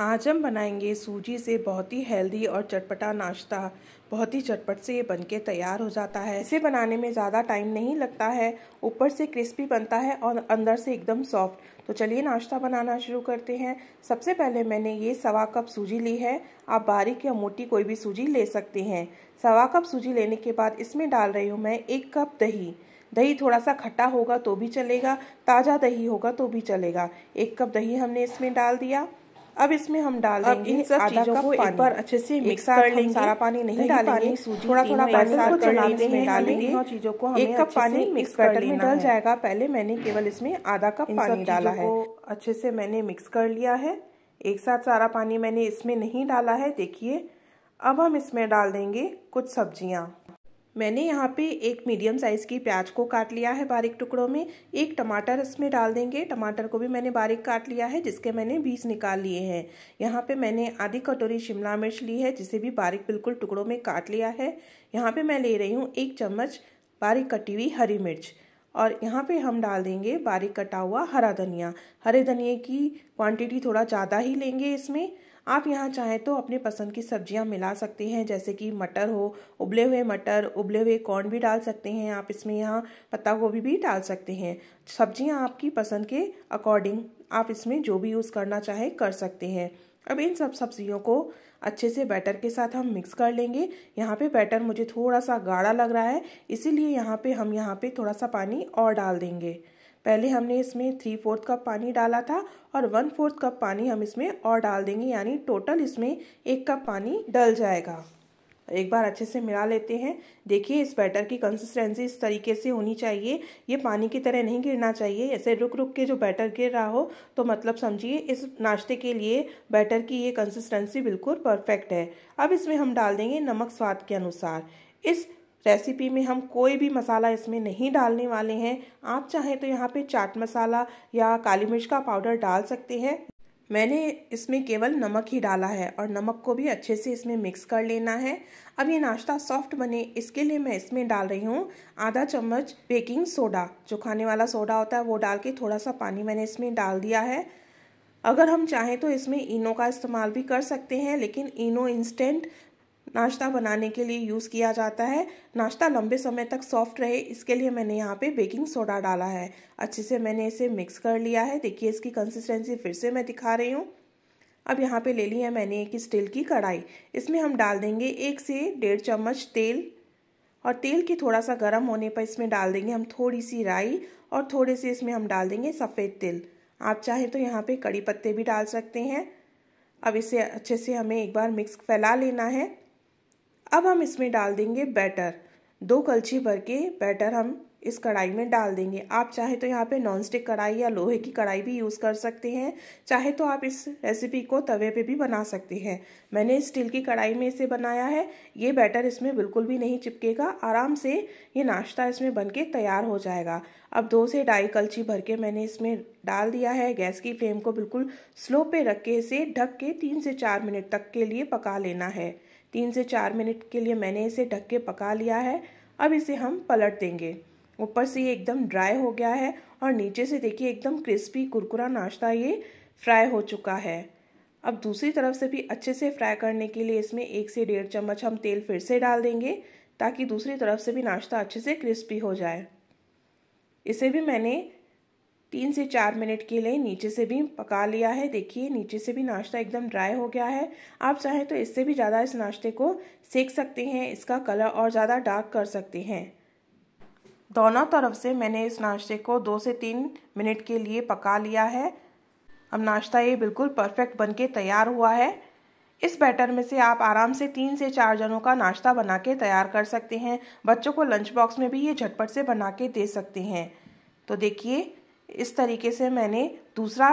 आज हम बनाएंगे सूजी से बहुत ही हेल्दी और चटपटा नाश्ता बहुत ही चटपट से ये बनके तैयार हो जाता है इसे बनाने में ज़्यादा टाइम नहीं लगता है ऊपर से क्रिस्पी बनता है और अंदर से एकदम सॉफ्ट तो चलिए नाश्ता बनाना शुरू करते हैं सबसे पहले मैंने ये सवा कप सूजी ली है आप बारीक या मोटी कोई भी सूजी ले सकते हैं सवा कप सूजी लेने के बाद इसमें डाल रही हूँ मैं एक कप दही दही थोड़ा सा खट्टा होगा तो भी चलेगा ताज़ा दही होगा तो भी चलेगा एक कप दही हमने इसमें डाल दिया अब इसमें हम डाल देंगे इन सब चीजों को एक बार अच्छे से मिक्स कर लेंगे सारा पानी नहीं डालेंगे थोड़ा थोड़ा पानी को चलाते हैं डालेंगे चीजों को एक कप पानी मिक्स कर लेना डल जाएगा पहले मैंने केवल इसमें आधा कप पानी डाला है अच्छे से मैंने मिक्स कर लिया है एक साथ सारा पानी मैंने इसमें नहीं डाला है देखिए अब हम इसमें डाल देंगे कुछ सब्जियाँ मैंने यहाँ पे एक मीडियम साइज़ की प्याज को काट लिया है बारीक टुकड़ों में एक टमाटर इसमें डाल देंगे टमाटर को भी मैंने बारीक काट लिया है जिसके मैंने बीज निकाल लिए हैं यहाँ पे मैंने आधी कटोरी शिमला मिर्च ली है जिसे भी बारीक बिल्कुल टुकड़ों में काट लिया है यहाँ पे मैं ले रही हूँ एक चम्मच बारीक कटी हुई हरी मिर्च और यहाँ पे हम डाल देंगे बारीक कटा हुआ हरा धनिया हरे धनिए की क्वांटिटी थोड़ा ज़्यादा ही लेंगे इसमें आप यहाँ चाहें तो अपने पसंद की सब्जियाँ मिला सकते हैं जैसे कि मटर हो उबले हुए मटर उबले हुए कॉर्न भी डाल सकते हैं आप इसमें यहाँ पत्ता गोभी भी डाल सकते हैं सब्जियाँ आपकी पसंद के अकॉर्डिंग आप इसमें जो भी यूज़ करना चाहे कर सकते हैं अब इन सब सब्जियों को अच्छे से बैटर के साथ हम मिक्स कर लेंगे यहाँ पे बैटर मुझे थोड़ा सा गाढ़ा लग रहा है इसीलिए यहाँ पे हम यहाँ पे थोड़ा सा पानी और डाल देंगे पहले हमने इसमें थ्री फोर्थ कप पानी डाला था और वन फोर्थ कप पानी हम इसमें और डाल देंगे यानी टोटल इसमें एक कप पानी डल जाएगा एक बार अच्छे से मिला लेते हैं देखिए इस बैटर की कंसिस्टेंसी इस तरीके से होनी चाहिए ये पानी की तरह नहीं गिरना चाहिए ऐसे रुक रुक के जो बैटर गिर रहा हो तो मतलब समझिए इस नाश्ते के लिए बैटर की ये कंसिस्टेंसी बिल्कुल परफेक्ट है अब इसमें हम डाल देंगे नमक स्वाद के अनुसार इस रेसिपी में हम कोई भी मसाला इसमें नहीं डालने वाले हैं आप चाहें तो यहाँ पे चाट मसाला या काली मिर्च का पाउडर डाल सकते हैं मैंने इसमें केवल नमक ही डाला है और नमक को भी अच्छे से इसमें मिक्स कर लेना है अब ये नाश्ता सॉफ्ट बने इसके लिए मैं इसमें डाल रही हूँ आधा चम्मच बेकिंग सोडा जो खाने वाला सोडा होता है वो डाल के थोड़ा सा पानी मैंने इसमें डाल दिया है अगर हम चाहें तो इसमें इनो का इस्तेमाल भी कर सकते हैं लेकिन इनो इंस्टेंट नाश्ता बनाने के लिए यूज़ किया जाता है नाश्ता लंबे समय तक सॉफ्ट रहे इसके लिए मैंने यहाँ पे बेकिंग सोडा डाला है अच्छे से मैंने इसे मिक्स कर लिया है देखिए इसकी कंसिस्टेंसी फिर से मैं दिखा रही हूँ अब यहाँ पे ले ली है मैंने एक स्टील की कढ़ाई इसमें हम डाल देंगे एक से डेढ़ चम्मच तेल और तेल के थोड़ा सा गर्म होने पर इसमें डाल देंगे हम थोड़ी सी राई और थोड़े से इसमें हम डाल देंगे सफ़ेद तिल आप चाहें तो यहाँ पर कड़ी पत्ते भी डाल सकते हैं अब इसे अच्छे से हमें एक बार मिक्स फैला लेना है अब हम इसमें डाल देंगे बैटर दो कलछी भर के बैटर हम इस कढ़ाई में डाल देंगे आप चाहे तो यहाँ पे नॉन स्टिक कढ़ाई या लोहे की कढ़ाई भी यूज़ कर सकते हैं चाहे तो आप इस रेसिपी को तवे पे भी बना सकते हैं मैंने स्टील की कढ़ाई में इसे बनाया है ये बैटर इसमें बिल्कुल भी नहीं चिपकेगा आराम से ये नाश्ता इसमें बन के तैयार हो जाएगा अब दो से ढाई कलछी भर के मैंने इसमें डाल दिया है गैस की फ्लेम को बिल्कुल स्लो पर रख के इसे ढक के तीन से चार मिनट तक के लिए पका लेना है तीन से चार मिनट के लिए मैंने इसे ढक के पका लिया है अब इसे हम पलट देंगे ऊपर से ये एकदम ड्राई हो गया है और नीचे से देखिए एकदम क्रिस्पी कुरकुरा नाश्ता ये फ्राई हो चुका है अब दूसरी तरफ से भी अच्छे से फ्राई करने के लिए इसमें एक से डेढ़ चम्मच हम तेल फिर से डाल देंगे ताकि दूसरी तरफ से भी नाश्ता अच्छे से क्रिस्पी हो जाए इसे भी मैंने तीन से चार मिनट के लिए नीचे से भी पका लिया है देखिए नीचे से भी नाश्ता एकदम ड्राई हो गया है आप चाहें तो इससे भी ज़्यादा इस नाश्ते को सेक सकते हैं इसका कलर और ज़्यादा डार्क कर सकते हैं दोनों तरफ से मैंने इस नाश्ते को दो से तीन मिनट के लिए पका लिया है अब नाश्ता ये बिल्कुल परफेक्ट के तैयार हुआ है इस बैटर में से आप आराम से तीन से चार जनों का नाश्ता बना के तैयार कर सकते हैं बच्चों को लंच बॉक्स में भी ये झटपट से बना के दे सकते हैं तो देखिए इस तरीके से मैंने दूसरा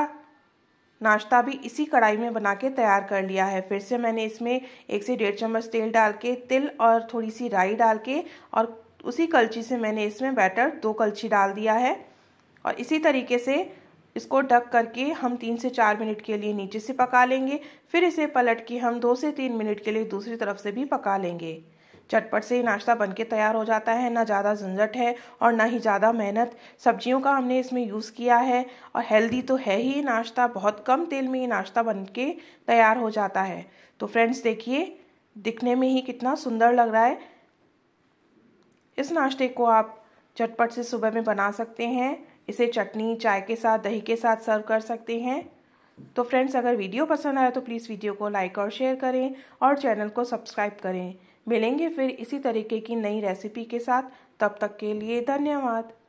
नाश्ता भी इसी कढ़ाई में बना के तैयार कर लिया है फिर से मैंने इसमें एक से डेढ़ चम्मच तेल डाल के तिल और थोड़ी सी राई डाल के और उसी कलची से मैंने इसमें बैटर दो कलची डाल दिया है और इसी तरीके से इसको ढक करके हम तीन से चार मिनट के लिए नीचे से पका लेंगे फिर इसे पलट के हम दो से तीन मिनट के लिए दूसरी तरफ से भी पका लेंगे चटपट से नाश्ता बन के तैयार हो जाता है ना ज़्यादा झंझट है और ना ही ज़्यादा मेहनत सब्जियों का हमने इसमें यूज़ किया है और हेल्दी तो है ही नाश्ता बहुत कम तेल में ये नाश्ता बन के तैयार हो जाता है तो फ्रेंड्स देखिए दिखने में ही कितना सुंदर लग रहा है इस नाश्ते को आप चटपट से सुबह में बना सकते हैं इसे चटनी चाय के साथ दही के साथ सर्व कर सकते हैं तो फ्रेंड्स अगर वीडियो पसंद आया तो प्लीज़ वीडियो को लाइक और शेयर करें और चैनल को सब्सक्राइब करें मिलेंगे फिर इसी तरीके की नई रेसिपी के साथ तब तक के लिए धन्यवाद